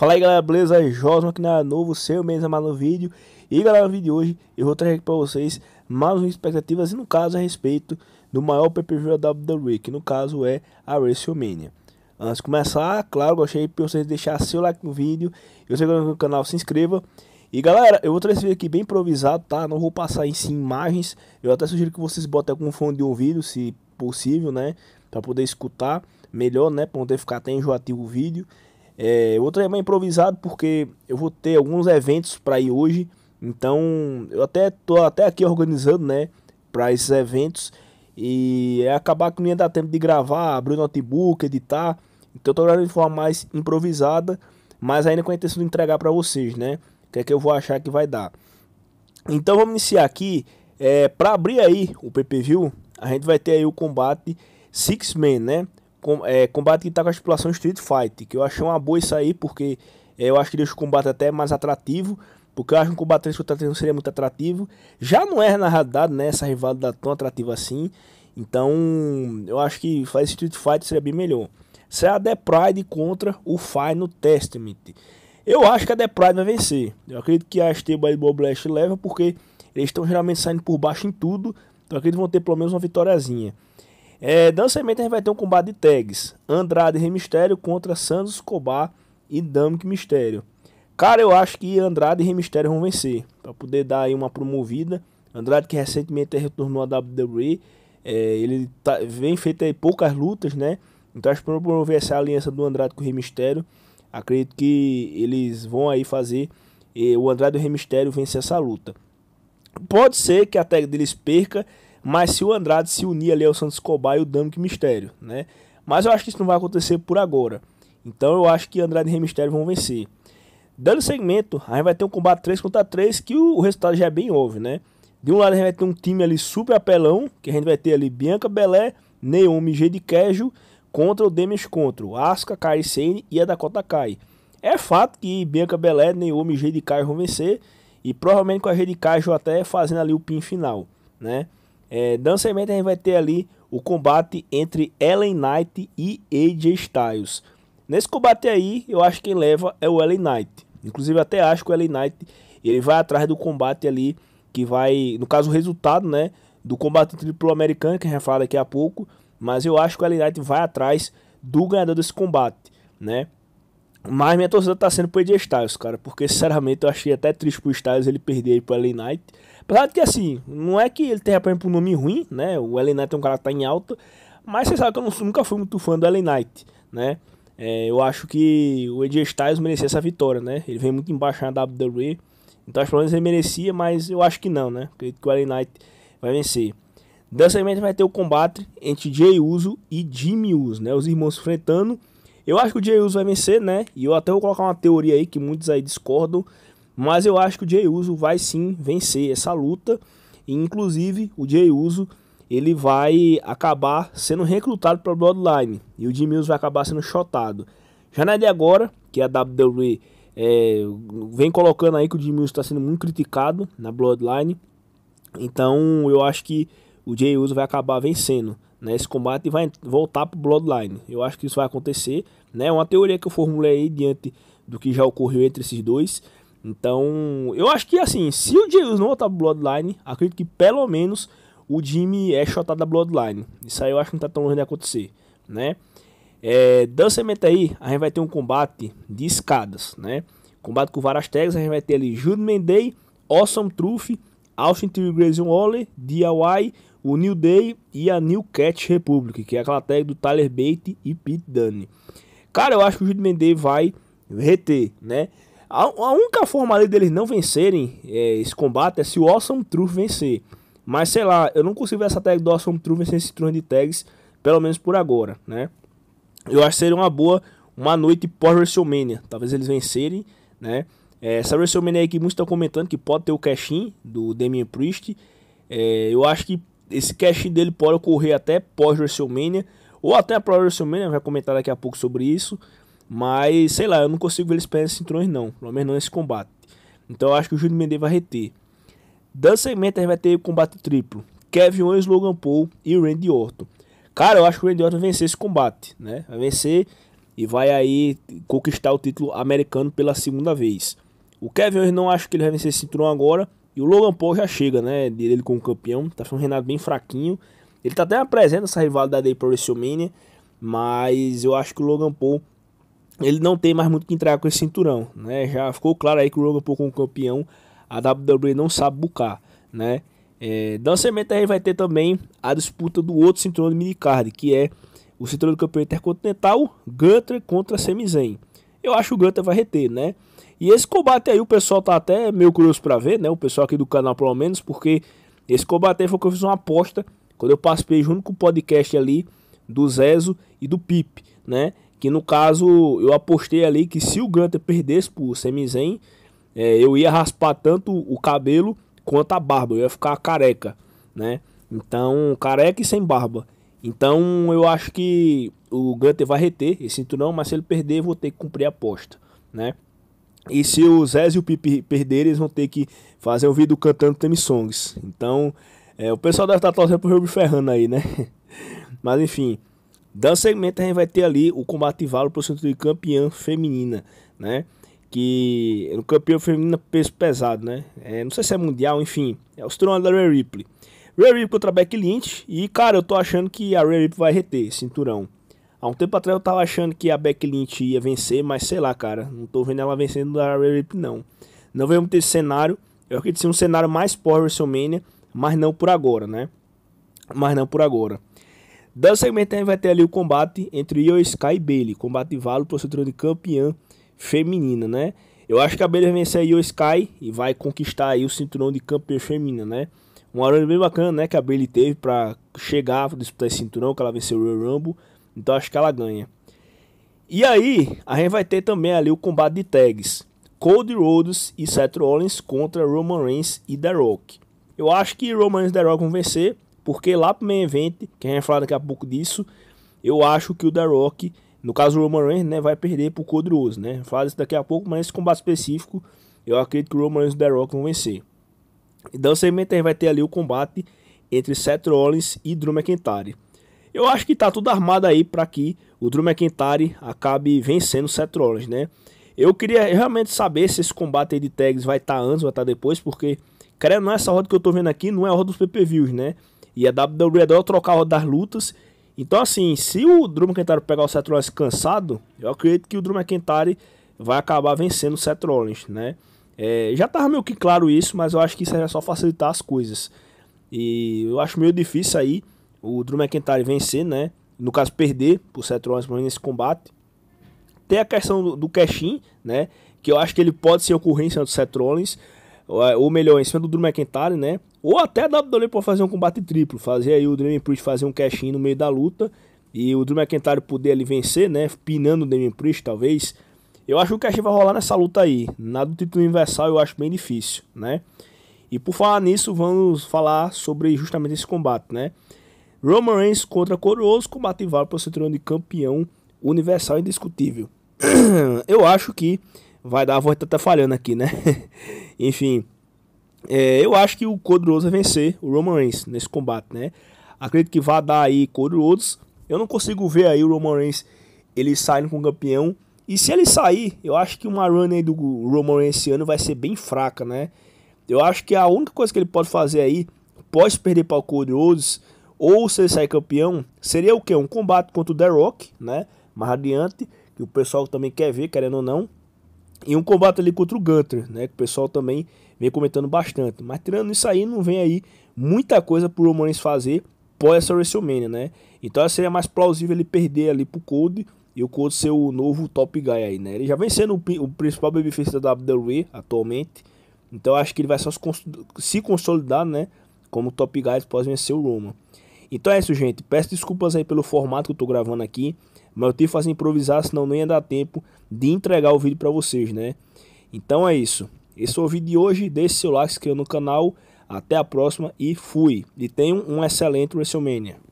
Fala aí galera, beleza? Josma aqui na novo, seu mesmo mais no vídeo E galera, no vídeo de hoje eu vou trazer aqui pra vocês mais umas expectativas E no caso a respeito do maior PPV da WWE, que no caso é a WrestleMania Antes de começar, claro, achei pra vocês deixar seu like no vídeo E você no canal, se inscreva e galera, eu vou trazer esse vídeo aqui bem improvisado, tá? Não vou passar em si imagens. Eu até sugiro que vocês botem algum fone de ouvido, se possível, né? Pra poder escutar melhor, né? Pra não ficar até enjoativo o vídeo. É, outro é mais improvisado porque eu vou ter alguns eventos para ir hoje. Então eu até tô até aqui organizando, né, para esses eventos e é acabar que não ia dar tempo de gravar, abrir o notebook, editar. Então eu tô gravando de forma mais improvisada, mas ainda com a intenção de entregar para vocês, né? O que é que eu vou achar que vai dar. Então vamos iniciar aqui. É, para abrir aí o PPV, a gente vai ter aí o combate Six men né? com, é, combate que tá com a estipulação Street Fight, que eu achei uma boa isso aí, porque é, eu acho que deixa o combate até mais atrativo, porque eu acho que um combate 3 contra três não seria muito atrativo. Já não é na realidade, né, essa rivalidade tão atrativa assim, então eu acho que fazer Street Fight seria bem melhor. Será é a The Pride contra o Final Testament. Eu acho que a The Pride vai vencer. Eu acredito que a Esteban e o Blast leva porque eles estão geralmente saindo por baixo em tudo. Então acredito que vão ter pelo menos uma vitóriazinha. É, dando semente, a gente vai ter um combate de tags. Andrade e Rei Mistério contra Santos Escobar e Damic Mistério. Cara, eu acho que Andrade e Rei Mistério vão vencer. Para poder dar aí uma promovida. Andrade que recentemente retornou à WWE. É, ele tá, vem feito aí poucas lutas, né? Então acho que para promover essa aliança do Andrade com o Rei Mistério. Acredito que eles vão aí fazer é, o Andrade e o Rei Mistério vencer essa luta. Pode ser que a tag deles perca mas se o Andrade se unir ali ao Santos Escobar e o que Mistério, né? Mas eu acho que isso não vai acontecer por agora. Então eu acho que Andrade e Rei Mistério vão vencer. Dando segmento, a gente vai ter um combate 3 contra 3 que o resultado já é bem óbvio, né? De um lado a gente vai ter um time ali super apelão, que a gente vai ter ali Bianca Belé, Naomi G de Queijo contra o Demis contra o Asuka, Kairi Sane e a Dakota Kai. É fato que Bianca Belé, Naomi G de Queijo vão vencer e provavelmente com a G de Queijo até fazendo ali o pin final, né? É, Dan Cemento a gente vai ter ali o combate entre Ellen Knight e AJ Styles. Nesse combate aí, eu acho que quem leva é o Ellen Knight. Inclusive até acho que o Ellen Knight ele vai atrás do combate ali que vai, no caso o resultado, né, do combate triplo americano que a gente vai falar daqui a pouco, mas eu acho que o Ellen Knight vai atrás do ganhador desse combate, né? Mas minha torcida tá sendo pro AJ Styles, cara. Porque, sinceramente, eu achei até triste pro Styles ele perder aí pro LA Knight. Apesar de que, assim, não é que ele tenha, por exemplo, um nome ruim, né? O LA Knight é um cara que tá em alta. Mas você sabe que eu não, nunca fui muito fã do LA Knight, né? É, eu acho que o AJ Styles merecia essa vitória, né? Ele vem muito embaixo na WWE. Então, acho que pelo menos ele merecia, mas eu acho que não, né? Acredito que o LA Knight vai vencer. Dessa vez vai ter o combate entre Jay Uso e Jimmy Uso, né? Os irmãos enfrentando. Eu acho que o Jay Uso vai vencer, né? E eu até vou colocar uma teoria aí que muitos aí discordam. Mas eu acho que o Jay Uso vai sim vencer essa luta. E, inclusive, o Jay Uso ele vai acabar sendo recrutado para Bloodline. E o Jimmy Uso vai acabar sendo shotado. Já na é de agora, que a WWE é, vem colocando aí que o Jimmy Uso está sendo muito criticado na Bloodline. Então eu acho que o Jay Uso vai acabar vencendo né, esse combate vai voltar para Bloodline. Eu acho que isso vai acontecer. Né? É né, uma teoria que eu formulei diante do que já ocorreu entre esses dois. Então, eu acho que assim, se o James não voltar pro Bloodline, acredito que pelo menos o Jimmy é shotado da Bloodline. Isso aí eu acho que não tá tão longe de acontecer, né? É, dançamento aí, a gente vai ter um combate de escadas, né? Combate com várias tags, a gente vai ter ali Jude Menday, Awesome Truth, Austin Theory Grayson Waller, DIY, o New Day e a New Cat Republic, que é aquela tag do Tyler Bate e Pete Dunne. Cara, eu acho que o Júlio Mendez vai reter, né? A, a única forma ali deles não vencerem é, esse combate é se o Awesome Truth vencer. Mas sei lá, eu não consigo ver essa tag do Awesome Truth vencer esse turno de tags, pelo menos por agora, né? Eu acho que seria uma boa uma noite pós-WrestleMania. Talvez eles vencerem, né? É, essa WrestleMania aí que muitos estão comentando que pode ter o cash do Damien Priest. É, eu acho que esse cash dele pode ocorrer até pós-WrestleMania, ou até a própria WrestleMania, vai comentar daqui a pouco sobre isso. Mas, sei lá, eu não consigo ver eles perdendo cinturões não, pelo menos não nesse combate. Então eu acho que o Júlio Mendes vai reter. Dan Sementer vai ter o combate triplo. Kevin Owens, Logan Paul e Randy Orton. Cara, eu acho que o Randy Orton vai vencer esse combate, né? Vai vencer e vai aí conquistar o título americano pela segunda vez. O Kevin Owens não acho que ele vai vencer esse cinturão agora, e o Logan Paul já chega, né? Dele como campeão. Tá sendo um reinado bem fraquinho. Ele tá até apresentando essa rivalidade aí pro WrestleMania. Mas eu acho que o Logan Paul ele não tem mais muito que entregar com esse cinturão, né? Já ficou claro aí que o Logan Paul como campeão, a WWE não sabe bucar, né? É, dando semente aí vai ter também a disputa do outro cinturão mini minicard, que é o cinturão do campeão intercontinental, Gunter contra Semizen. Eu acho que o Gunter vai reter, né? E esse combate aí o pessoal tá até meio curioso para ver, né? O pessoal aqui do canal pelo menos, porque esse combate aí foi que eu fiz uma aposta quando eu participei junto com o podcast ali do Zezo e do Pip né? Que no caso eu apostei ali que se o Gunter perdesse pro Semizen, é, eu ia raspar tanto o cabelo quanto a barba, eu ia ficar careca, né? Então, careca e sem barba. Então, eu acho que o Gunter vai reter esse cinturão, mas se ele perder, eu vou ter que cumprir a aposta, né? E se o Zez e o Pipe perderem, eles vão ter que fazer um vídeo cantando theme songs. Então, é, o pessoal deve estar tá torcendo pro Ruby Ferrando aí, né? Mas enfim, dando segmento a gente vai ter ali o combate valo pro centro de campeã feminina, né? Que no campeão feminina peso pesado, né? É, não sei se é mundial, enfim. É os tronos da Ray Ripley. Ray Ripley contra Becky Lynch. E, cara, eu tô achando que a Ray Ripley vai reter esse cinturão. Há um tempo atrás eu tava achando que a Beck Lynch ia vencer, mas sei lá, cara. Não tô vendo ela vencendo da Rip, não. Não vemos esse cenário. Eu acredito ser um cenário mais pós-WrestleMania, mas não por agora, né? Mas não por agora. Da segmento aí vai ter ali o combate entre Io Sky e Bailey. Combate válido por cinturão de campeã feminina, né? Eu acho que a Bailey vai vencer a Io Sky e vai conquistar aí o cinturão de campeã feminina, né? Um arame bem bacana, né? Que a Bailey teve para chegar, disputar esse cinturão, que ela venceu o Royal Rumble. Então acho que ela ganha. E aí, a gente vai ter também ali o combate de tags. Cody Rhodes e Seth Rollins contra Roman Reigns e The Rock. Eu acho que Roman Reigns e The Rock vão vencer, porque lá pro main event, que a gente vai falar daqui a pouco disso, eu acho que o The Rock, no caso o Roman Reigns, né, vai perder pro Cody Rhodes, né? Falar isso daqui a pouco, mas nesse combate específico, eu acredito que o Roman Reigns e The Rock vão vencer. Então, segmento vai ter ali o combate entre Seth Rollins e Drew McIntyre. Eu acho que tá tudo armado aí para que o Drew McIntyre acabe vencendo o Seth Rollins, né? Eu queria realmente saber se esse combate de tags vai estar tá antes, vai estar tá depois, porque, querendo não, essa roda que eu tô vendo aqui não é a roda dos pay-per-views, né? E a WWE adora trocar a roda das lutas. Então, assim, se o Drew McIntyre pegar o Seth Rollins cansado, eu acredito que o Drew McIntyre vai acabar vencendo o Seth Rollins, né? É, já tava meio que claro isso, mas eu acho que isso é só facilitar as coisas. E eu acho meio difícil aí o Drew McIntyre vencer, né? No caso, perder pro Seth Rollins nesse combate. Tem a questão do, do cash-in, né? Que eu acho que ele pode ser ocorrência do Seth Rollins, ou melhor, em cima do Drew McIntyre, né? Ou até a WWE pode fazer um combate triplo, fazer aí o Dream Priest fazer um cash-in no meio da luta e o Drew McIntyre poder ali vencer, né? Pinando o Damien Priest, talvez. Eu acho que o cash vai rolar nessa luta aí. Na do título universal eu acho bem difícil, né? E por falar nisso, vamos falar sobre justamente esse combate, né? Roman Reigns contra Coroso combate válido para o cinturão de campeão universal indiscutível. Eu acho que vai dar a volta, tá falhando aqui, né? Enfim, é, eu acho que o Coroso vai vencer o Roman Reigns nesse combate, né? Acredito que vai dar aí Coroso. Eu não consigo ver aí o Roman Reigns ele saindo com o campeão. E se ele sair, eu acho que uma run aí do Roman Reigns esse ano vai ser bem fraca, né? Eu acho que a única coisa que ele pode fazer aí, pode perder para o Cody Rhodes, ou se ele sair campeão, seria o que? Um combate contra o The Rock, né? Mais adiante, que o pessoal também quer ver, querendo ou não. E um combate ali contra o Gunter, né? Que o pessoal também vem comentando bastante. Mas tirando isso aí, não vem aí muita coisa pro Romanes fazer pós essa WrestleMania, né? Então seria mais plausível ele perder ali pro Cody e o Cody ser o novo top guy aí, né? Ele já vem sendo o, o principal babyface da WWE atualmente. Então acho que ele vai só se consolidar, né? Como top guy após vencer o Roman. Então é isso, gente. Peço desculpas aí pelo formato que eu tô gravando aqui, mas eu tive que fazer improvisar, senão não ia dar tempo de entregar o vídeo para vocês, né? Então é isso. Esse foi o vídeo de hoje. Deixe seu like, se inscreva no canal. Até a próxima e fui. E tenham um excelente WrestleMania.